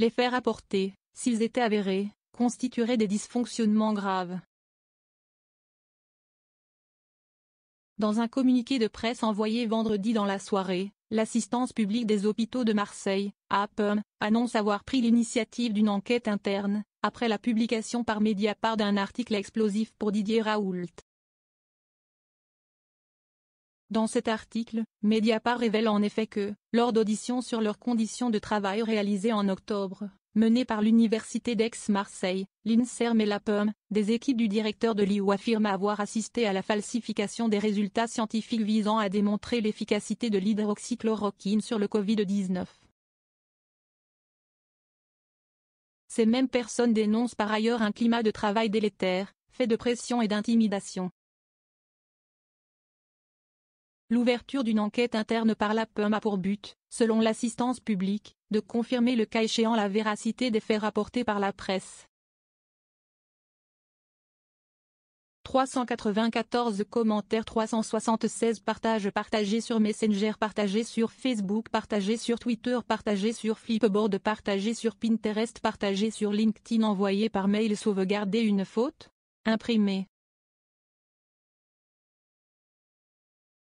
Les faits rapportés, s'ils étaient avérés, constitueraient des dysfonctionnements graves. Dans un communiqué de presse envoyé vendredi dans la soirée, l'assistance publique des hôpitaux de Marseille, APM, annonce avoir pris l'initiative d'une enquête interne, après la publication par Mediapart d'un article explosif pour Didier Raoult. Dans cet article, Mediapart révèle en effet que, lors d'auditions sur leurs conditions de travail réalisées en octobre, menées par l'Université d'Aix-Marseille, l'INSERM et la des équipes du directeur de l'IO affirment avoir assisté à la falsification des résultats scientifiques visant à démontrer l'efficacité de l'hydroxychloroquine sur le Covid-19. Ces mêmes personnes dénoncent par ailleurs un climat de travail délétère, fait de pression et d'intimidation, L'ouverture d'une enquête interne par la PEM a pour but, selon l'assistance publique, de confirmer le cas échéant la véracité des faits rapportés par la presse. 394 commentaires 376 partages partagés sur Messenger partagés sur Facebook partagés sur Twitter partagés sur Flipboard partagés sur Pinterest partagés sur LinkedIn envoyés par mail sauvegarder une faute imprimé